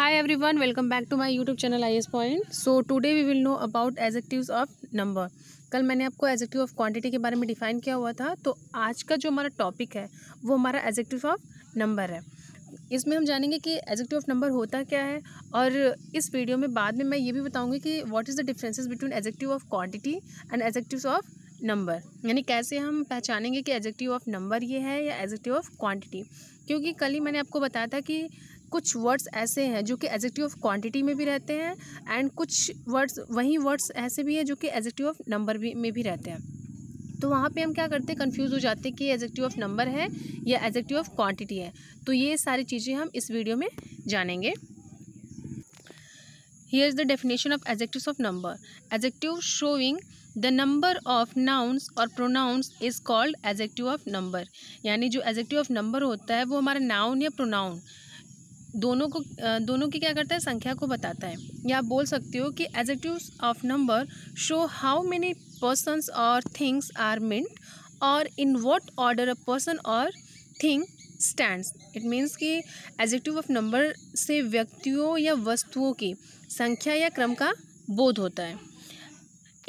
High everyone welcome back to my YouTube channel I S point so today we will know about adjective of number कल मैंने आपको adjective of quantity के बारे में define किया हुआ था तो आज का जो हमारा टॉपिक है वो हमारा एजेक्टिव ऑफ नंबर है इसमें हम जानेंगे कि एजेक्टिव ऑफ नंबर होता क्या है और इस वीडियो में बाद में मैं ये भी बताऊँगी कि what is the differences between adjective of quantity and adjective of number यानी कैसे हम पहचानेंगे कि एजेक्टिव ऑफ नंबर ये है या एजेक्टिव ऑफ क्वान्टिटी क्योंकि कल ही मैंने आपको बताया था कि कुछ वर्ड्स ऐसे हैं जो कि एजेक्टिव ऑफ क्वांटिटी में भी रहते हैं एंड कुछ वर्ड्स वही वर्ड्स ऐसे भी हैं जो कि एजेक्टिव ऑफ नंबर भी में भी रहते हैं तो वहाँ पे हम क्या करते हैं कन्फ्यूज हो जाते हैं कि एजेक्टिव ऑफ नंबर है या एजेक्टिव ऑफ क्वांटिटी है तो ये सारी चीज़ें हम इस वीडियो में जानेंगे here is the definition of adjective of number adjective showing the number of nouns और pronouns is called adjective of number यानी जो एजेक्टिव ऑफ नंबर होता है वो हमारा नाउन या प्रोनाउन दोनों को दोनों की क्या करता है संख्या को बताता है या आप बोल सकते हो कि adjective of number show how many persons और थिंग्स आर मिंट और in what order a person और थिंग स्टैंड इट मीन्स कि एजेक्टिव ऑफ नंबर से व्यक्तियों या वस्तुओं की संख्या या क्रम का बोध होता है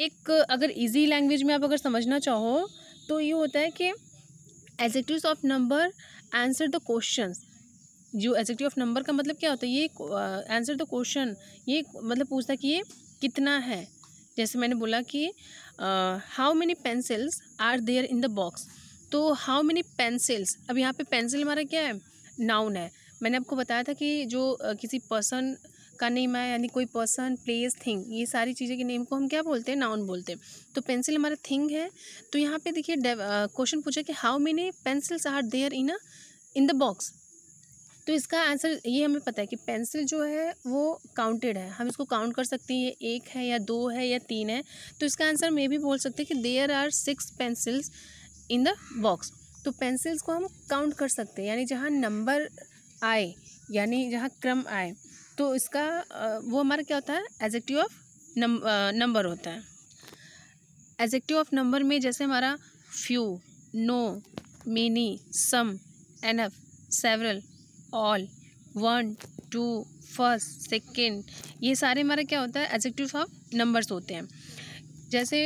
एक अगर इजी लैंग्वेज में आप अगर समझना चाहो तो ये होता है कि adjective of number answer the questions जो एजेक्टिव ऑफ नंबर का मतलब क्या होता है ये आंसर द क्वेश्चन ये मतलब पूछता है कि ये कितना है जैसे मैंने बोला कि how many pencils are there in the box तो हाउ मैनी पेंसिल्स अब यहाँ पे पेंसिल हमारा क्या है नाउन है मैंने आपको बताया था कि जो uh, किसी पर्सन का नेम है यानी कोई पर्सन प्लेस थिंग ये सारी चीज़ें के नेम को हम क्या बोलते हैं नाउन बोलते हैं तो पेंसिल हमारा थिंग है तो यहाँ पे देखिए क्वेश्चन पूछा कि how many pencils are there in a in the box तो इसका आंसर ये हमें पता है कि पेंसिल जो है वो काउंटेड है हम इसको काउंट कर सकते हैं ये एक है या दो है या तीन है तो इसका आंसर मैं भी बोल सकते हैं कि there are six pencils in the box तो पेंसिल्स को हम काउंट कर सकते हैं यानी जहाँ नंबर आए यानी जहाँ क्रम आए तो इसका वो हमारा क्या होता है एजेक्टिव ऑफ नंबर होता है एजेक्टिव ऑफ नंबर में जैसे हमारा few no many some enough several all one two first second ये सारे हमारा क्या होता है एजेक्टिव ऑफ नंबर्स होते हैं जैसे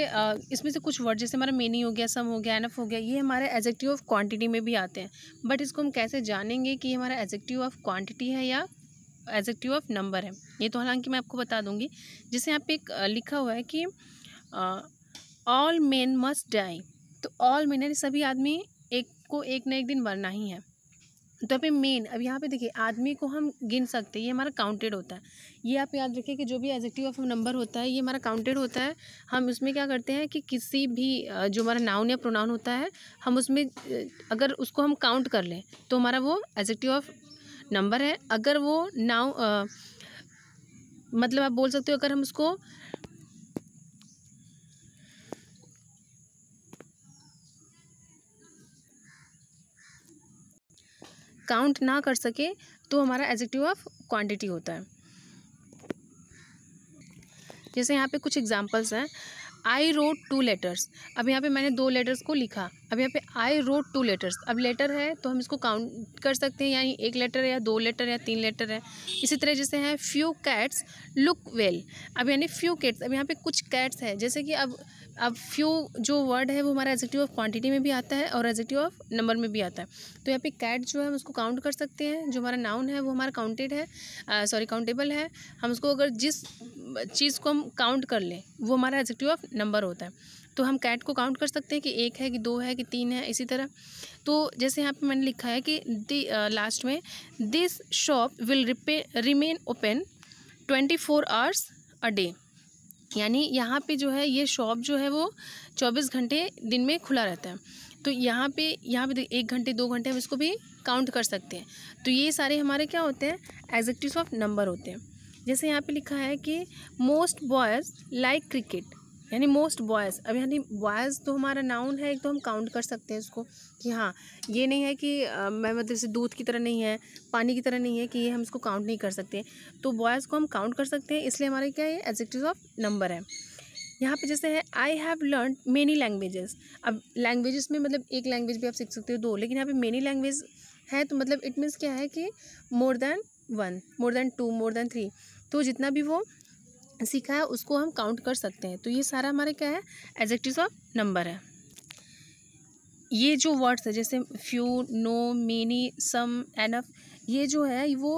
इसमें से कुछ वर्ड जैसे हमारा मेनी हो गया सम हो गया एनफ हो गया ये हमारे एजेक्टिव ऑफ क्वांटिटी में भी आते हैं बट इसको हम कैसे जानेंगे कि हमारा एजेक्टिव ऑफ क्वांटिटी है या एजेक्टिव ऑफ नंबर है ये तो हालांकि मैं आपको बता दूंगी जैसे यहाँ पे एक लिखा हुआ है कि ऑल मेन मस्ट डाई तो ऑल मेन यानी सभी आदमी एक को एक ना एक दिन मरना ही है तो यहाँ पे मेन अब यहाँ पे देखिए आदमी को हम गिन सकते हैं ये हमारा काउंटेड होता है ये आप याद रखिए कि जो भी एजेक्टिव ऑफ नंबर होता है ये हमारा काउंटेड होता है हम उसमें क्या करते हैं कि किसी भी जो हमारा नाउन या प्रोनाउन होता है हम उसमें अगर उसको हम काउंट कर लें तो हमारा वो एजेक्टिव ऑफ नंबर है अगर वो नाउ मतलब आप बोल सकते हो अगर हम उसको काउंट ना कर सके तो हमारा एजेक्टिव ऑफ क्वांटिटी होता है जैसे यहाँ पे कुछ एग्जांपल्स हैं आई रोट टू लेटर्स अब यहाँ पे मैंने दो लेटर्स को लिखा अब यहाँ पे आई रोट टू लेटर्स अब लेटर है तो हम इसको काउंट कर सकते हैं यानी एक लेटर है या दो लेटर या तीन लेटर है इसी तरह जैसे हैं फ्यू कैट्स लुक वेल अब यानी फ्यू कैट्स अब यहाँ पे कुछ कैट्स हैं जैसे कि अब अब फ्यू जो वर्ड है वो हमारा एजेक्टिव ऑफ क्वान्टिटी में भी आता है और एजेक्टिव ऑफ नंबर में भी आता है तो यहाँ पे कैट जो है हम उसको काउंट कर सकते हैं जो हमारा नाउन है वो हमारा काउंटेड है सॉरी काउंटेबल है हम उसको अगर जिस चीज़ को हम काउंट कर लें वो हमारा एडजेक्टिव ऑफ नंबर होता है तो हम कैट को काउंट कर सकते हैं कि एक है कि दो है कि तीन है इसी तरह तो जैसे यहाँ पे मैंने लिखा है कि दी लास्ट में this shop will remain open twenty four hours a day यानी यहाँ पे जो है ये शॉप जो है वो चौबीस घंटे दिन में खुला रहता है तो यहाँ पे यहाँ पे एक घंटे दो घंटे हम इसको भी काउंट कर सकते हैं तो ये सारे हमारे क्या होते हैं एग्जेक्टिव ऑफ नंबर होते हैं जैसे यहाँ पे लिखा है कि मोस्ट बॉयज़ लाइक क्रिकेट यानी मोस्ट बॉयज़ अब यानी बॉयज़ तो हमारा नाउन है एक तो हम काउंट कर सकते हैं इसको कि हाँ ये नहीं है कि मैं मतलब से दूध की तरह नहीं है पानी की तरह नहीं है कि ये हम इसको काउंट नहीं कर सकते तो बॉयज़ को हम काउंट कर सकते हैं इसलिए हमारे क्या ये एजेक्टिव ऑफ नंबर है यहाँ पे जैसे है I have learn many languages अब लैंग्वेजेस में मतलब एक लैंग्वेज भी आप सीख सकते हो दो लेकिन यहाँ पे मेनी लैंग्वेज है तो मतलब इट मीन्स क्या है कि more than one more than two more than three तो जितना भी वो सीखा है उसको हम काउंट कर सकते हैं तो ये सारा हमारे क्या है एजेक्टिव ऑफ नंबर है ये जो वर्ड्स है जैसे few no many some enough ये जो है वो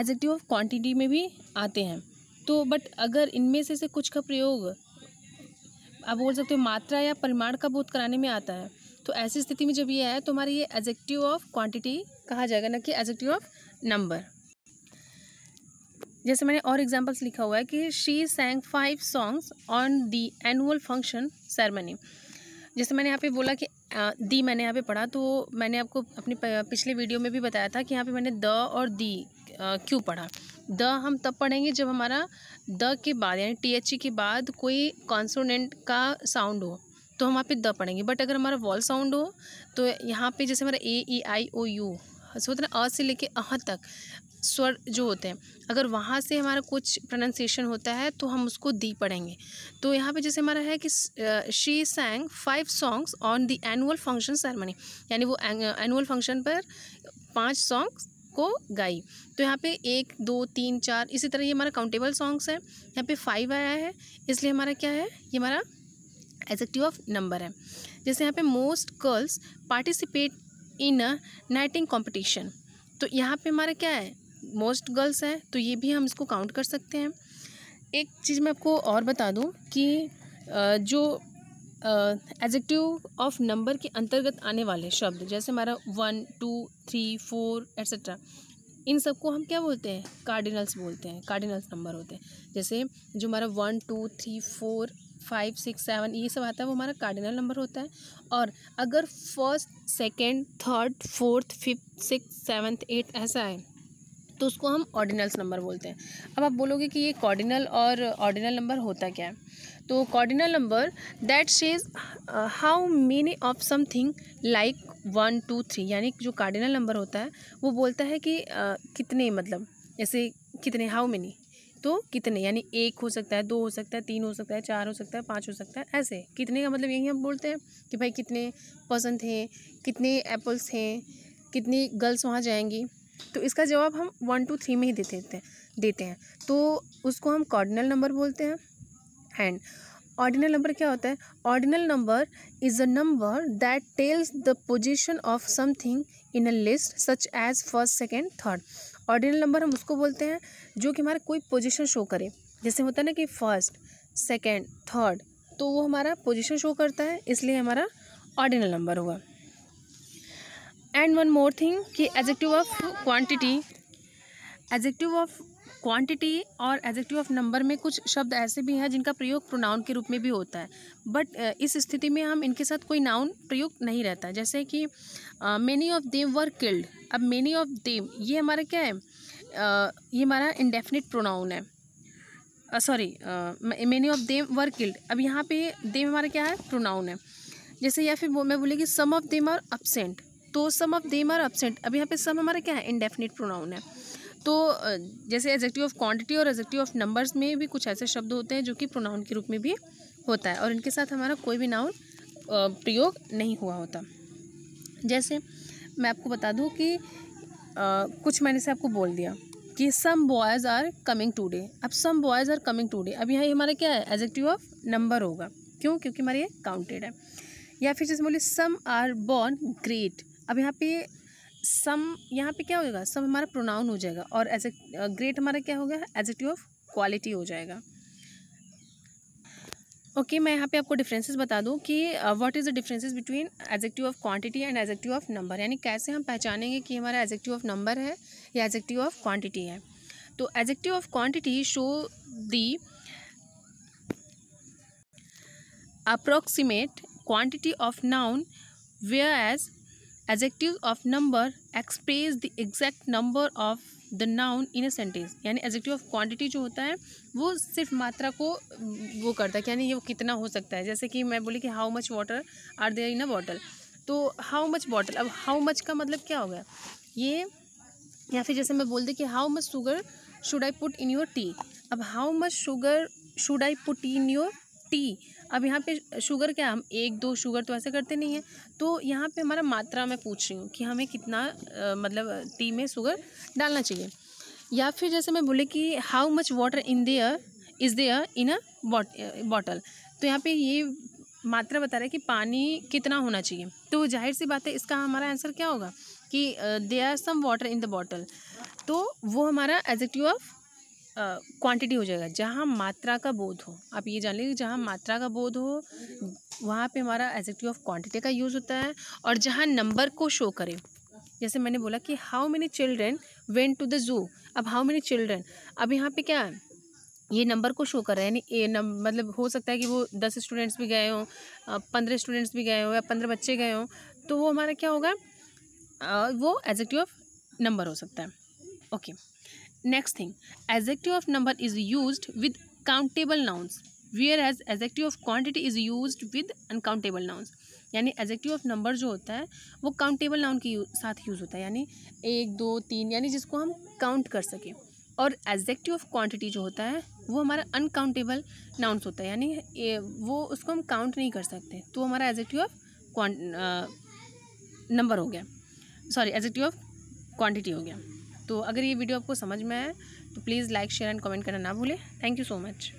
एजेक्टिव ऑफ क्वांटिटी में भी आते हैं तो बट अगर इनमें से से कुछ का प्रयोग आप बोल सकते हो मात्रा या परिमाण का बोध कराने में आता है तो ऐसी स्थिति में जब ये आया तो हमारे ये एजेक्टिव ऑफ क्वांटिटी कहा जाएगा ना कि एजेक्टिव ऑफ नंबर जैसे मैंने और एग्जाम्पल्स लिखा हुआ है कि she sang five songs on the annual function ceremony जैसे मैंने यहाँ पे बोला कि दी मैंने यहाँ पे पढ़ा तो मैंने आपको अपनी पिछले वीडियो में भी बताया था कि यहाँ पे मैंने द और दी क्यों पढ़ा द हम तब पढ़ेंगे जब हमारा द के बाद यानी टी एच ई के बाद कोई कॉन्सोनेंट का साउंड हो तो हम वहाँ पे द पढ़ेंगे बट अगर हमारा वॉल साउंड हो तो यहाँ पे जैसे हमारा ए ई आई ओ यू सो होता है अ से लेके अह तक स्वर जो होते हैं अगर वहाँ से हमारा कुछ प्रोनाउंसिएशन होता है तो हम उसको दी पढ़ेंगे तो यहाँ पे जैसे हमारा है कि she sang five songs on the annual function ceremony यानी वो एनुअल फंक्शन पर पांच सॉन्ग्स को गाई तो यहाँ पे एक दो तीन चार इसी तरह ये हमारा काउंटेबल सॉन्ग्स है यहाँ पे फाइव आया है इसलिए हमारा क्या है ये हमारा एजेक्टिव ऑफ नंबर है जैसे यहाँ पे most girls participate in a knitting competition तो यहाँ पे हमारा क्या है मोस्ट गर्ल्स हैं तो ये भी हम इसको काउंट कर सकते हैं एक चीज़ मैं आपको और बता दूं कि जो एजेक्टिव ऑफ नंबर के अंतर्गत आने वाले शब्द जैसे हमारा one two three four etcetera इन सबको हम क्या बोलते हैं कार्डिनल्स बोलते हैं कार्डिनल्स नंबर होते हैं जैसे जो हमारा one two three four five six seven ये सब आता है वो हमारा कार्डिनल नंबर होता है और अगर first second third fourth fifth six seventh eighth ऐसा है तो उसको हम ऑर्डिनल्स नंबर बोलते हैं अब आप बोलोगे कि ये कॉर्डिनल और ऑर्डिनल नंबर होता क्या है तो cardinal number that shows how many of something like one two three यानी जो कार्डिनल नंबर होता है वो बोलता है कि uh, कितने मतलब जैसे कितने हाउ मेनी तो कितने यानी एक हो सकता है दो हो सकता है तीन हो सकता है चार हो सकता है पाँच हो सकता है ऐसे कितने का मतलब यही हम बोलते हैं कि भाई कितने पर्सन थे कितने एप्पल्स हैं कितनी गर्ल्स वहाँ जाएंगी तो इसका जवाब हम वन टू थ्री में ही देते हैं देते हैं तो उसको हम कॉर्डिनल नंबर बोलते हैं एंड ऑर्डिनल नंबर क्या होता है ordinal number is a number that tells the position of something in a list such as first second third ordinal number हम उसको बोलते हैं जो कि हमारा कोई पोजिशन शो करे जैसे होता है ना कि फर्स्ट सेकेंड थर्ड तो वो हमारा पोजिशन शो करता है इसलिए हमारा ऑर्डिनल नंबर हुआ एंड वन मोर थिंग कि adjective of quantity adjective of quantity और एजेक्टिव ऑफ नंबर में कुछ शब्द ऐसे भी हैं जिनका प्रयोग प्रोनाउन के रूप में भी होता है बट इस स्थिति में हम इनके साथ कोई नाउन प्रयुक्त नहीं रहता जैसे कि many of them were killed अब मेनी ऑफ देम ये हमारा क्या है uh, ये हमारा इंडेफिनिट प्रोनाउन है sorry many of them were killed अब यहाँ पे देम हमारा क्या है प्रोनाउन है जैसे या फिर मैं बोलेगी कि some of them are absent तो some of them are absent अब यहाँ पे सम हमारा क्या है इनडेफिनिट प्रोनाउन है तो जैसे एजेक्टिव ऑफ क्वांटिटी और एजेक्टिव ऑफ नंबर्स में भी कुछ ऐसे शब्द होते हैं जो कि प्रोनाउन के रूप में भी होता है और इनके साथ हमारा कोई भी नाउन प्रयोग नहीं हुआ होता जैसे मैं आपको बता दूँ कि आ, कुछ मैंने से आपको बोल दिया कि some boys are coming today अब some boys are coming today अब यहाँ हमारा क्या है एजेक्टिव ऑफ नंबर होगा क्यों क्योंकि हमारे ये काउंटेड है या फिर जैसे बोलिए सम आर बॉर्न ग्रेट अब यहाँ पे सम यहाँ पे क्या हो जाएगा सम हमारा प्रोनाउन हो जाएगा और एज ए ग्रेट हमारा क्या हो गया एजेटिव ऑफ क्वालिटी हो जाएगा ओके okay, मैं यहाँ पे आपको डिफरेंसेस बता दूँ कि what is the differences between adjective of quantity and adjective of number यानी कैसे हम पहचानेंगे कि हमारा एजेक्टिव ऑफ नंबर है या एजेक्टिव ऑफ क्वांटिटी है तो adjective of quantity show the approximate quantity of noun whereas adjective of number express the exact number of the noun in a sentence यानी एजेक्टिव ऑफ क्वांटिटी जो होता है वो सिर्फ मात्रा को वो करता है यानी ये कितना हो सकता है जैसे कि मैं बोली कि how much water are there in a bottle तो हाउ मच बॉटल अब हाउ मच का मतलब क्या हो गया ये या फिर जैसे मैं बोल दी कि how much sugar should I put in your tea अब how much sugar should I put in your tea अब यहाँ पे शुगर क्या हम एक दो शुगर तो ऐसे करते नहीं हैं तो यहाँ पे हमारा मात्रा मैं पूछ रही हूँ कि हमें कितना आ, मतलब टी में शुगर डालना चाहिए या फिर जैसे मैं बोले कि how much water in there is there in a bottle तो यहाँ पे ये मात्रा बता रहा है कि पानी कितना होना चाहिए तो जाहिर सी बात है इसका हमारा आंसर क्या होगा कि they are some water in the bottle तो वो हमारा एजेक्टिव ऑफ क्वांटिटी हो जाएगा जहाँ मात्रा का बोध हो आप ये जान लीजिए जहाँ मात्रा का बोध हो वहाँ पे हमारा एजेक्टिव ऑफ क्वांटिटी का यूज़ होता है और जहाँ नंबर को शो करें जैसे मैंने बोला कि how many children went to the zoo अब हाउ मेनी चिल्ड्रेन अब यहाँ पे क्या है ये नंबर को शो कर रहे हैं ये नम मतलब हो सकता है कि वो दस स्टूडेंट्स भी गए हों पंद्रह स्टूडेंट्स भी गए हों या पंद्रह बच्चे गए हों तो वो हमारा क्या होगा वो एजेक्टिव ऑफ नंबर हो सकता है okay okay. next thing adjective of number is used with countable nouns whereas adjective of quantity is used with uncountable nouns यानी एजेक्टिव ऑफ नंबर जो होता है वो काउंटेबल नाउन के साथ यूज़ होता है यानी एक दो तीन यानी जिसको हम काउंट कर सकें और एजेक्टिव ऑफ क्वांटिटी जो होता है वो हमारा अनकाउंटेबल नाउन्स होता है यानी वो उसको हम काउंट नहीं कर सकते तो हमारा एजेक्टिव ऑफ क्वान नंबर हो गया सॉरी एजेक्टिव ऑफ क्वान्टिटी हो गया तो अगर ये वीडियो आपको समझ में आए तो please like share and comment करना ना भूलें थैंक यू सो मच